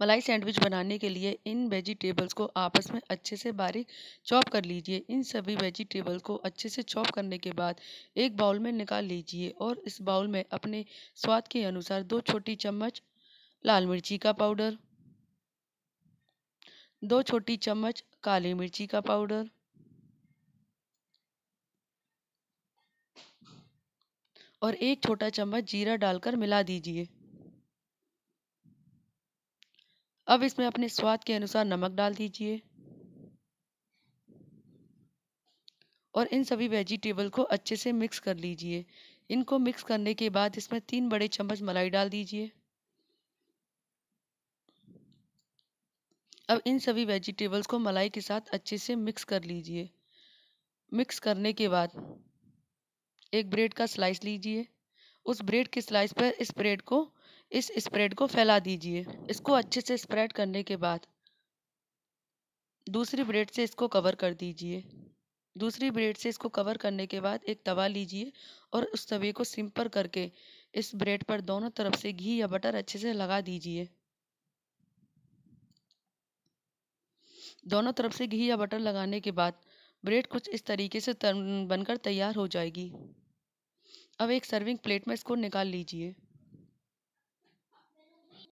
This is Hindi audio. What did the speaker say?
मलाई सैंडविच बनाने के लिए इन वेजिटेबल्स को आपस में अच्छे से बारीक चॉप कर लीजिए इन सभी वेजिटेबल्स को अच्छे से चॉप करने के बाद एक बाउल में निकाल लीजिए और इस बाउल में अपने स्वाद के अनुसार दो छोटी चम्मच लाल मिर्ची का पाउडर दो छोटी चम्मच काली मिर्ची का पाउडर और एक छोटा चम्मच जीरा डालकर मिला दीजिए अब इसमें अपने स्वाद के अनुसार नमक डाल दीजिए और इन सभी वेजिटेबल को अच्छे से मिक्स कर लीजिए इनको मिक्स करने के बाद इसमें तीन बड़े चम्मच मलाई डाल दीजिए अब इन सभी वेजिटेबल्स को मलाई के साथ अच्छे से मिक्स कर लीजिए मिक्स करने के बाद एक ब्रेड का स्लाइस लीजिए उस ब्रेड के स्लाइस पर इस ब्रेड को इस स्प्रेड को फैला दीजिए इसको अच्छे से स्प्रेड करने के बाद दूसरी ब्रेड से इसको कवर कर दीजिए दूसरी ब्रेड से इसको कवर करने के बाद एक तवा लीजिए और उस तवे को सिंपर करके इस ब्रेड पर दोनों तरफ से घी या बटर अच्छे से लगा दीजिए दोनों तरफ से घी या बटर लगाने के बाद ब्रेड कुछ इस तरीके से बनकर तैयार हो जाएगी अब एक सर्विंग प्लेट में इसको निकाल लीजिए